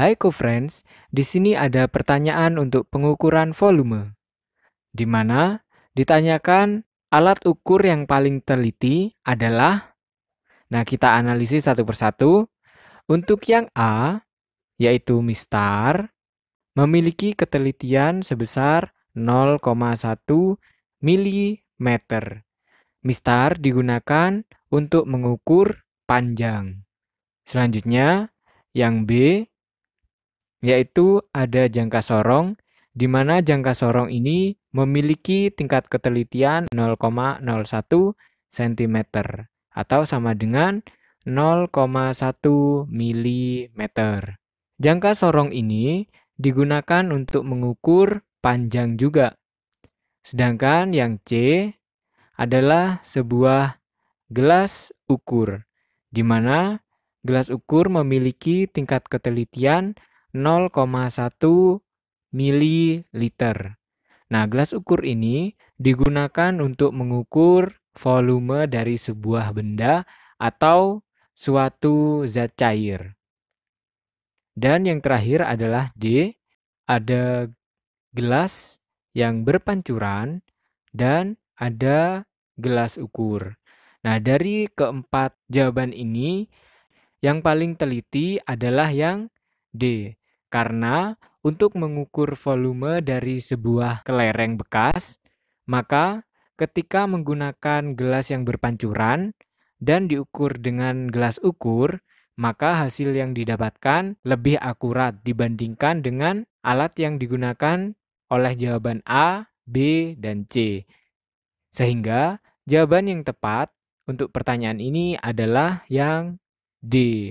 Hai co-friends, di sini ada pertanyaan untuk pengukuran volume. Di mana ditanyakan alat ukur yang paling teliti adalah Nah, kita analisis satu persatu. Untuk yang A, yaitu mistar, memiliki ketelitian sebesar 0,1 mm. Mistar digunakan untuk mengukur panjang. Selanjutnya, yang B yaitu ada jangka sorong, di mana jangka sorong ini memiliki tingkat ketelitian 0,01 cm atau sama dengan 0,1 mm. Jangka sorong ini digunakan untuk mengukur panjang juga. Sedangkan yang C adalah sebuah gelas ukur, di mana gelas ukur memiliki tingkat ketelitian 0,1 mililiter. Nah, gelas ukur ini digunakan untuk mengukur volume dari sebuah benda atau suatu zat cair. Dan yang terakhir adalah D, ada gelas yang berpancuran dan ada gelas ukur. Nah, dari keempat jawaban ini, yang paling teliti adalah yang D, karena untuk mengukur volume dari sebuah kelereng bekas, maka ketika menggunakan gelas yang berpancuran dan diukur dengan gelas ukur, maka hasil yang didapatkan lebih akurat dibandingkan dengan alat yang digunakan oleh jawaban A, B, dan C. Sehingga jawaban yang tepat untuk pertanyaan ini adalah yang D.